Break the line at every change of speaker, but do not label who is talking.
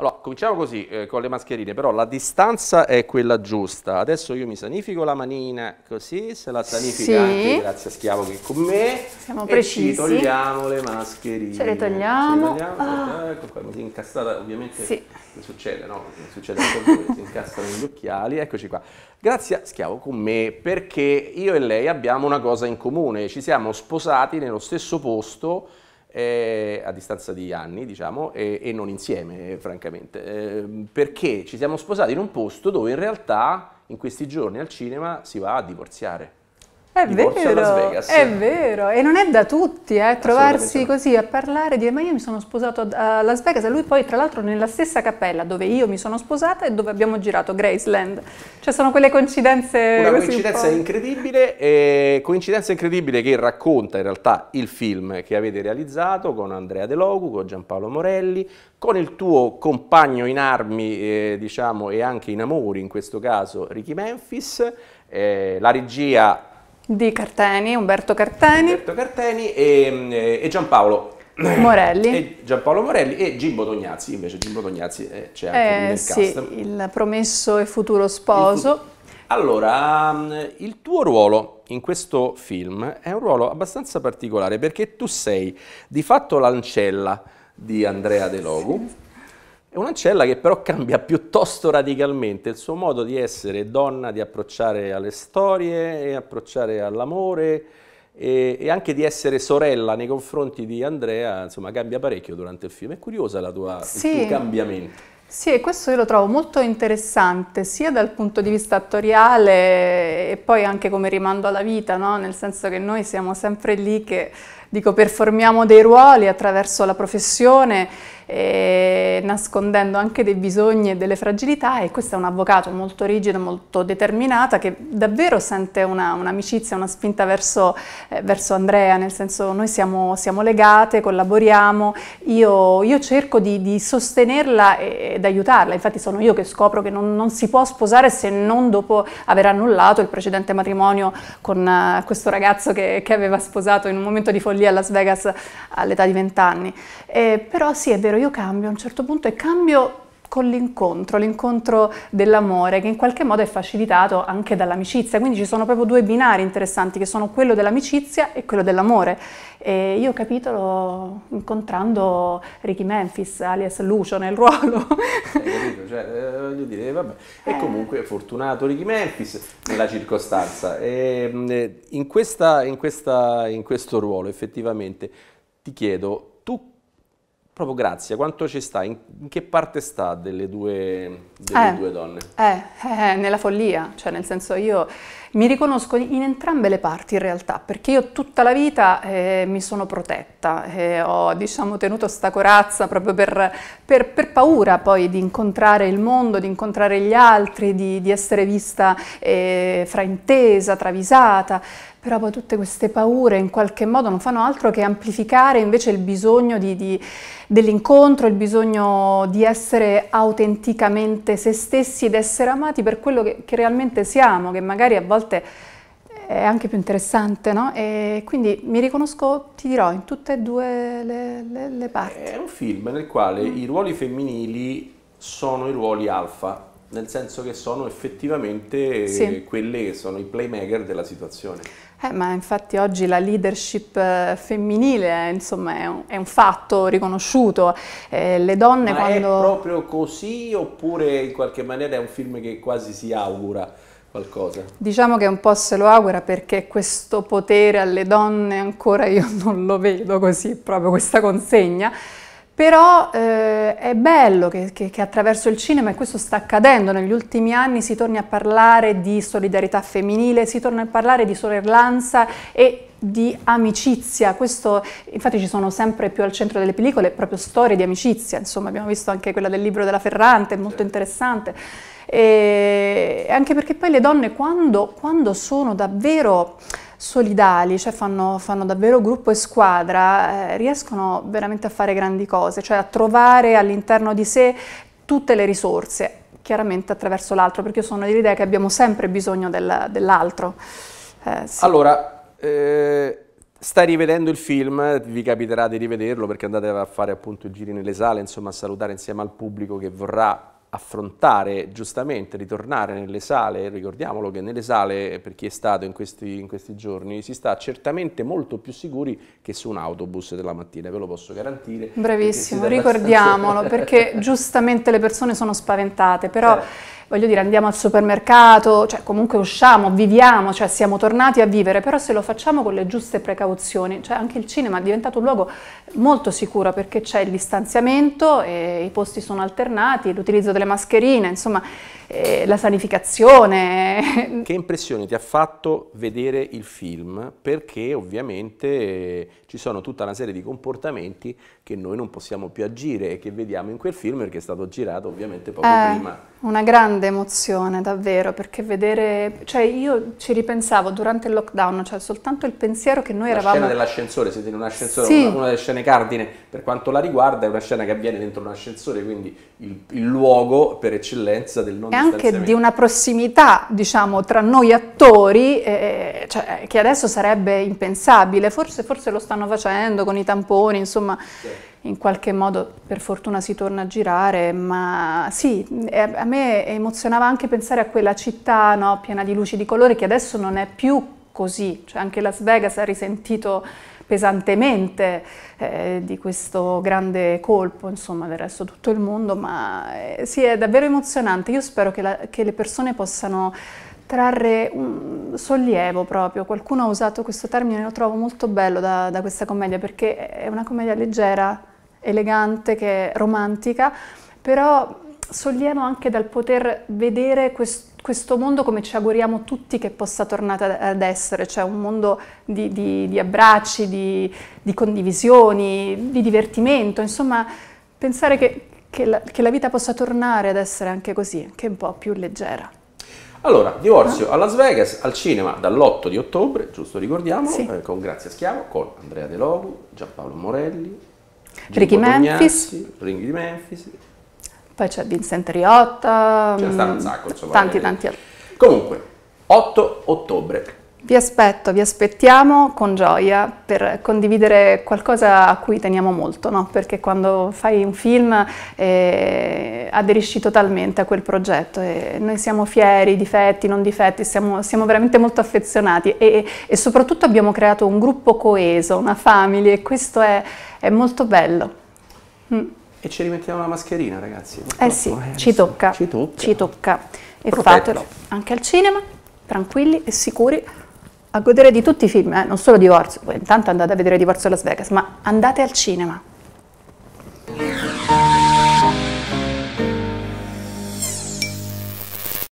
Allora, cominciamo così eh, con le mascherine, però la distanza è quella giusta. Adesso io mi sanifico la manina così, se la sanifica sì. anche, grazie a Schiavo che è con me. Siamo precisi. ci togliamo le mascherine. Ce le togliamo. Ce le togliamo. Ah. Eh, ecco qua, così incastrata, ovviamente sì. succede, no? Succede anche a voi, si incastrano gli occhiali, eccoci qua. Grazie a Schiavo con me perché io e lei abbiamo una cosa in comune, ci siamo sposati nello stesso posto eh, a distanza di anni, diciamo, e, e non insieme, eh, francamente, eh, perché ci siamo sposati in un posto dove in realtà in questi giorni al cinema si va a divorziare.
È vero, è vero, e non è da tutti eh, trovarsi così a parlare, dire eh, ma io mi sono sposato a Las Vegas e lui poi tra l'altro nella stessa cappella dove io mi sono sposata e dove abbiamo girato Graceland, cioè sono quelle coincidenze Una coincidenza un incredibile,
eh, coincidenza incredibile che racconta in realtà il film che avete realizzato con Andrea De Logu, con Giampaolo Morelli, con il tuo compagno in armi eh, diciamo, e anche in amori in questo caso Ricky Memphis, eh, la regia
di Carteni, Umberto Carteni. Umberto Carteni
e, eh, e Giampaolo Morelli. E Giampaolo Morelli e Gimbo Tognazzi, invece Gimbo Tognazzi eh, c'è anche eh, nel sì, cast.
il promesso e futuro sposo. Futuro.
Allora, mm, il tuo ruolo in questo film è un ruolo abbastanza particolare perché tu sei di fatto l'ancella di Andrea De Logu. Sì è un'ancella che però cambia piuttosto radicalmente il suo modo di essere donna, di approcciare alle storie e approcciare all'amore e, e, anche di essere sorella nei confronti di Andrea, insomma cambia parecchio durante il film. È curiosa la tua, sì. il tuo cambiamento.
Sì, e questo io lo trovo molto interessante, sia dal punto di vista attoriale e poi anche come rimando alla vita, no? nel senso che noi siamo sempre lì che, dico, performiamo dei ruoli attraverso la professione eh, nascondendo anche dei bisogni e delle fragilità e questo è un avvocato molto rigido, molto determinata che davvero sente un'amicizia, una, una spinta verso, eh, verso, Andrea, nel senso noi siamo, siamo legate, collaboriamo, io, io cerco di, di, sostenerla ed aiutarla, infatti sono io che scopro che non, non si può sposare se non dopo aver annullato il precedente matrimonio con uh, questo ragazzo che, che, aveva sposato in un momento di follia a Las Vegas all'età di 20 anni. Eh, però sì, è vero, io cambio a un certo punto e cambio con l'incontro, l'incontro dell'amore che in qualche modo è facilitato anche dall'amicizia, quindi ci sono proprio due binari interessanti che sono quello dell'amicizia e quello dell'amore. E io ho capito incontrando Ricky Memphis, alias Lucio nel ruolo.
Eh, cioè, eh, dire, vabbè. E eh. comunque fortunato Ricky Memphis nella circostanza. E, mm, eh, in, questa, in, questa, in questo ruolo effettivamente ti chiedo Proprio Grazia, quanto ci sta? In, in che parte sta delle due, delle eh, due donne?
Eh, eh, nella follia, cioè nel senso io mi riconosco in entrambe le parti in realtà, perché io tutta la vita eh, mi sono protetta, eh, ho diciamo tenuto sta corazza proprio per, per, per, paura poi di incontrare il mondo, di incontrare gli altri, di, di essere vista eh, fraintesa, travisata, però poi tutte queste paure in qualche modo non fanno altro che amplificare invece il bisogno dell'incontro, il bisogno di essere autenticamente se stessi ed essere amati per quello che, che realmente siamo, che magari a volte è anche più interessante, no? E quindi mi riconosco, ti dirò, in tutte e due le, le, le parti. È un
film nel quale i ruoli femminili sono i ruoli alfa, nel senso che sono effettivamente sì. quelle che sono i playmaker della situazione.
Eh, ma infatti oggi la leadership eh, femminile eh, insomma, è, un, è un fatto riconosciuto. Eh, le donne ma quando... È proprio
così oppure in qualche maniera è un film che quasi si augura? Qualcosa.
Diciamo che un po' se lo augura perché questo potere alle donne ancora io non lo vedo così, proprio questa consegna. Però eh, è bello che, che, che, attraverso il cinema, e questo sta accadendo negli ultimi anni, si torni a parlare di solidarietà femminile, si torni a parlare di sorellanza e di amicizia, questo infatti ci sono sempre più al centro delle pellicole proprio storie di amicizia, insomma abbiamo visto anche quella del libro della Ferrante, molto certo. interessante, e anche perché poi le donne quando, quando sono davvero solidali, cioè fanno, fanno davvero gruppo e squadra, eh, riescono veramente a fare grandi cose, cioè a trovare all'interno di sé tutte le risorse, chiaramente attraverso l'altro, perché io sono dell'idea che abbiamo sempre bisogno del, dell'altro. Eh, sì. Allora,
eh, stai rivedendo il film, vi capiterà di rivederlo perché andate a fare appunto i giri nelle sale, insomma a salutare insieme al pubblico che vorrà affrontare giustamente, ritornare nelle sale, ricordiamolo che nelle sale per chi è stato in questi, in questi giorni si sta certamente molto più sicuri che su un autobus della mattina, ve lo posso garantire.
Bravissimo, perché ricordiamolo abbastanza... perché giustamente le persone sono spaventate, però... Eh voglio dire, andiamo al supermercato, cioè comunque usciamo, viviamo, cioè siamo tornati a vivere, però se lo facciamo con le giuste precauzioni, cioè anche il cinema è diventato un luogo molto sicuro perché c'è il distanziamento, i posti sono alternati, l'utilizzo delle mascherine, insomma, eh, la sanificazione. Che
impressione ti ha fatto vedere il film? Perché ovviamente eh, ci sono tutta una serie di comportamenti che noi non possiamo più agire e che vediamo in quel film perché è stato girato ovviamente poco è eh, prima.
Una grande emozione davvero perché vedere, cioè io ci ripensavo durante il lockdown, cioè soltanto il pensiero che noi la eravamo... La scena
dell'ascensore, siete in un ascensore, sì. una, una, delle scene cardine per quanto la riguarda è una scena che avviene dentro un ascensore, quindi il, il luogo per eccellenza del non E anche di
una prossimità diciamo tra noi attori eh, cioè, che adesso sarebbe impensabile, forse, forse, lo stanno facendo con i tamponi, insomma... Sì in qualche modo per fortuna si torna a girare, ma sì, a me emozionava anche pensare a quella città no, piena di luci di colore che adesso non è più così, cioè anche Las Vegas ha risentito pesantemente eh, di questo grande colpo, insomma, del resto tutto il mondo, ma eh, sì, è davvero emozionante. Io spero che, la, che le persone possano trarre un sollievo proprio. Qualcuno ha usato questo termine, lo trovo molto bello da, da questa commedia, perché è una commedia leggera, elegante, che è romantica, però sollievo anche dal poter vedere quest questo mondo come ci auguriamo tutti che possa tornare ad essere, cioè un mondo di, di, di abbracci, di, di, condivisioni, di divertimento, insomma pensare che, che, la, che, la, vita possa tornare ad essere anche così, anche un po' più leggera.
Allora, divorzio ah. a Las Vegas, al cinema dall'8 di ottobre, giusto ricordiamo, sì. eh, con Grazia Schiavo, con Andrea De Logu, Giampaolo Morelli,
Ricky Memphis.
Ringhi Memphis.
Poi c'è Vincent Riotta. C'è stato un mm, sacco, insomma. Tanti, eh. tanti altri.
Comunque, 8 ottobre
vi aspetto, vi aspettiamo con gioia per condividere qualcosa a cui teniamo molto, no? perché quando fai un film eh, aderisci totalmente a quel progetto e noi siamo fieri, difetti, non difetti, siamo, siamo veramente molto affezionati e, e, soprattutto abbiamo creato un gruppo coeso, una family e questo è, è molto bello. Mm. E ci rimettiamo la mascherina ragazzi. Eh purtroppo. Eh sì, eh, ci, tocca, ci tocca, ci tocca. E Protetto. fatelo anche al cinema, tranquilli e sicuri a godere di tutti i film, eh, non solo Divorzio, poi intanto andate a vedere Divorzio a Las Vegas, ma andate al cinema.